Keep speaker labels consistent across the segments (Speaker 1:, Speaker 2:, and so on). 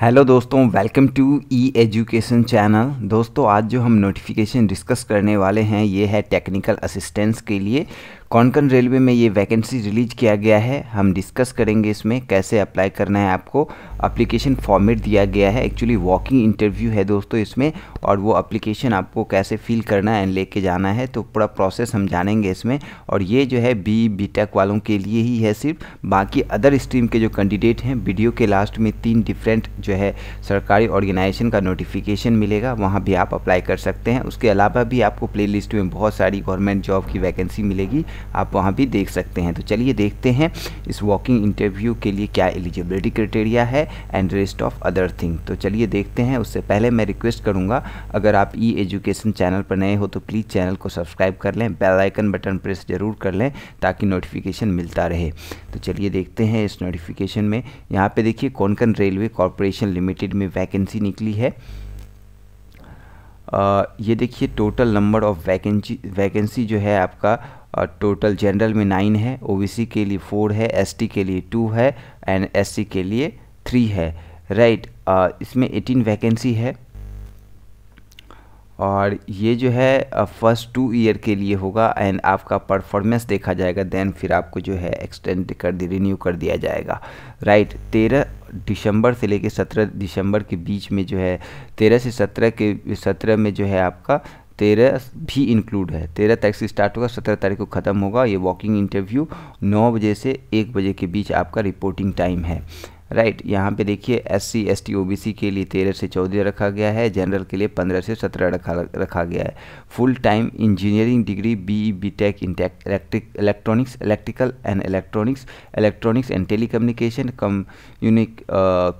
Speaker 1: Hello दोस्तों welcome to E education channel दोस्तों आज जो हम नोटिफिकेशन डिस्कस करने वाले हैं ये है टेक्निकल असिस्टेंस के लिए कौनकन रेलवे में ये वैकेंसी रिलीज किया गया है हम डिस्कस करेंगे इसमें कैसे अप्लाई करना है आपको अप्लीकेशन फॉर्मेट दिया गया है एक्चुअली वॉकिंग इंटरव्यू है दोस्तों इसमें और वो अप्लीकेशन आपको कैसे फिल करना है एंड लेके जाना है तो पूरा प्रोसेस हम जानेंगे इसमें और ये जो है बी बी टेक वालों के लिए ही है सिर्फ बाकी अदर स्ट्रीम के जो कैंडिडेट हैं वीडियो के लास्ट में तीन डिफरेंट जो है सरकारी ऑर्गेनाइजेशन का नोटिफिकेशन मिलेगा वहाँ भी आप अप्लाई कर सकते हैं उसके अलावा भी आपको प्ले में बहुत सारी गवर्नमेंट जॉब की वैकेंसी मिलेगी आप वहाँ भी देख सकते हैं तो चलिए देखते हैं इस वॉकिंग इंटरव्यू के लिए क्या एलिजिबिलिटी क्राइटेरिया है and rest of other thing तो चलिए देखते हैं उससे पहले मैं रिक्वेस्ट करूँगा अगर आप ई एजुकेशन चैनल पर नए हो तो प्लीज़ चैनल को सब्सक्राइब कर लें बेल आइकन बटन प्रेस जरूर कर लें ताकि नोटिफिकेशन मिलता रहे तो चलिए देखते हैं इस नोटिफिकेशन में यहाँ पर देखिए कौन रेलवे कॉरपोरेशन लिमिटेड में वैकेंसी निकली है ये देखिए total number of vacancy vacancy जो है आपका टोटल जनरल में नाइन है ओबीसी के लिए फोर है एसटी के लिए टू है एंड एससी के लिए थ्री है राइट right, इसमें एटीन वैकेंसी है और ये जो है फर्स्ट टू ईयर के लिए होगा एंड आपका परफॉर्मेंस देखा जाएगा देन फिर आपको जो है एक्सटेंड कर दी रिन्यू कर दिया जाएगा राइट right, तेरह दिसंबर से लेकर सत्रह दिसंबर के बीच में जो है तेरह से सत्रह के सत्रह में जो है आपका तेरह भी इंक्लूड है तेरह तारीख से स्टार्ट होगा सत्रह तारीख को ख़त्म होगा ये वॉकिंग इंटरव्यू नौ बजे से एक बजे के बीच आपका रिपोर्टिंग टाइम है राइट यहाँ पे देखिए S C S T O B C के लिए तेरह से चौदह रखा गया है जनरल के लिए पंद्रह से सत्रह रखा रखा गया है full time engineering degree B B tech in tech electric electronics electrical and electronics electronics and telecommunication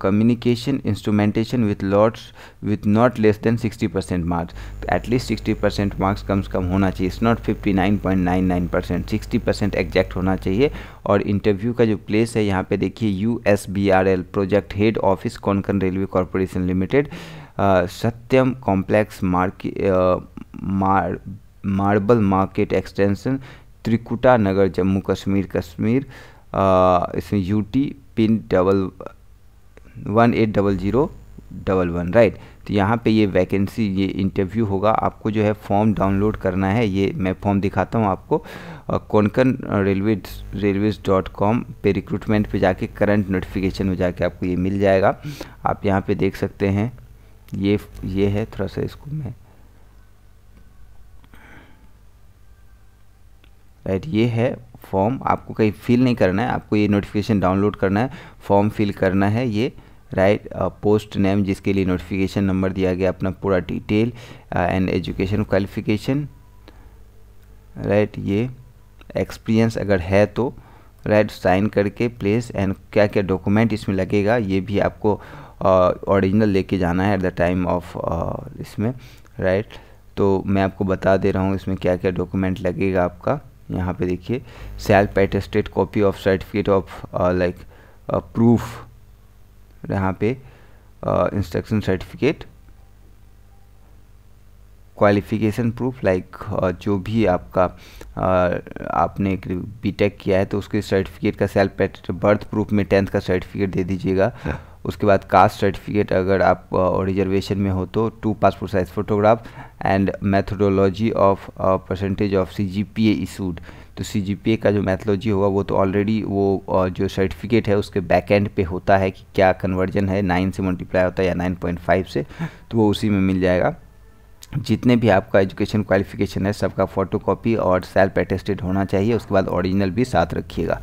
Speaker 1: communication instrumentation with lots with not less than sixty percent marks तो एटलीस्ट सिक्सटी परसेंट मार्क्स कम से कम होना चाहिए it's not fifty nine point nine nine percent sixty percent exact होना चाहिए और interview का जो प्लेस है यहाँ पे देखिए you project head office Konkan Railway Corporation Limited Satyam Complex मार्के मार Marble Market Extension Trikuta Nagar Jammu Kashmir Kashmir इसमें UT pin double one eight double zero double one right तो यहाँ पे ये वैकेंसी ये इंटरव्यू होगा आपको जो है फॉर्म डाउनलोड करना है ये मैं फॉर्म दिखाता हूँ आपको Konkan railway railway dot com पर रिक्रूटमेंट पर जाके करंट नोटिफिकेशन में जाके आपको ये मिल जाएगा आप यहाँ पे देख सकते हैं ये ये है थोड़ा सा इसको मैं राइट ये है फॉर्म आपको कहीं फिल नहीं करना है आपको ये नोटिफिकेशन डाउनलोड करना है फॉर्म फिल करना है ये राइट पोस्ट नेम जिसके लिए नोटिफिकेशन नंबर दिया गया अपना पूरा detail and education qualification right ये एक्सपीरियंस अगर है तो राइट right, साइन करके प्लेस एंड क्या क्या डॉक्यूमेंट इसमें लगेगा ये भी आपको ओरिजिनल uh, लेके जाना है एट द टाइम ऑफ इसमें राइट right? तो मैं आपको बता दे रहा हूँ इसमें क्या क्या डॉक्यूमेंट लगेगा आपका यहाँ पे देखिए self attested copy of certificate of like proof यहाँ पे instruction certificate qualification proof like जो भी आपका uh, आपने बीटेक किया है तो उसके सर्टिफिकेट का सेल्फ बर्थ प्रूफ में टेंथ का सर्टिफिकेट दे दीजिएगा उसके बाद कास्ट सर्टिफिकेट अगर आप रिजर्वेशन uh, में हो तो two passport size photograph and methodology of percentage of C G P एसूड तो सी का जो मैथोलॉजी होगा वो तो ऑलरेडी वो जो सर्टिफिकेट है उसके बैक एंड पे होता है कि क्या कन्वर्जन है नाइन से मल्टीप्लाई होता है या नाइन पॉइंट फाइव से तो वो उसी में मिल जाएगा जितने भी आपका एजुकेशन क्वालिफिकेशन है सबका फ़ोटो कॉपी और सेल्फ अटेस्टेड होना चाहिए उसके बाद ओरिजिनल भी साथ रखिएगा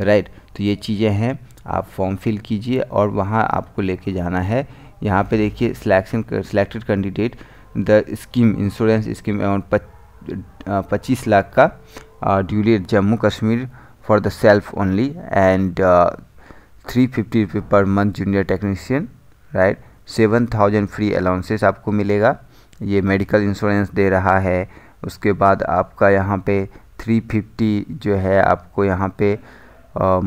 Speaker 1: राइट तो ये चीज़ें हैं आप फॉर्म फिल कीजिए और वहाँ आपको लेके जाना है यहाँ पे देखिए selection selected candidate the scheme insurance scheme amount पच्चीस लाख का uh, Jammu Jammu Kashmir for the self only and uh, 350 रुपये पर month junior technician right seven thousand free allowances आपको मिलेगा ये मेडिकल इंश्योरेंस दे रहा है उसके बाद आपका यहाँ पे 350 जो है आपको यहाँ पे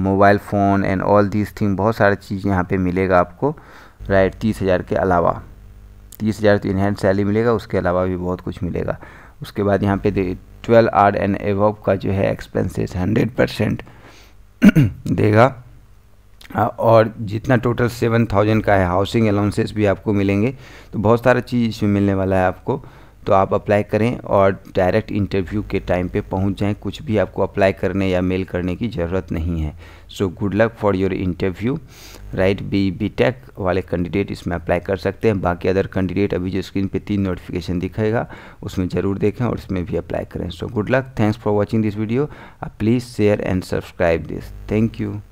Speaker 1: mobile phone and all this thing बहुत सारा चीज़ यहाँ पे मिलेगा आपको राइट तीस हज़ार के अलावा तीस हज़ार तो इनहैंड सैलरी मिलेगा उसके अलावा भी बहुत कुछ मिलेगा उसके बाद यहाँ पे ट्वेल्व आर एंड एवब का जो है एक्सपेंसेस हंड्रेड परसेंट देगा और जितना टोटल सेवन थाउजेंड का है हाउसिंग अलाउंसेस भी आपको मिलेंगे तो बहुत सारा चीज़ इसमें मिलने वाला है आपको तो आप अप्लाई करें और डायरेक्ट इंटरव्यू के टाइम पे पहुंच जाएं कुछ भी आपको अप्लाई करने या मेल करने की ज़रूरत नहीं है so good luck for your interview right B B tech वाले कैंडिडेट इसमें अप्लाई कर सकते हैं बाकी अदर कैंडिडेट अभी जो स्क्रीन पे तीन नोटिफिकेशन दिखेगा उसमें ज़रूर देखें और इसमें भी अप्लाई करें so good luck thanks for watching this video please share and subscribe this thank you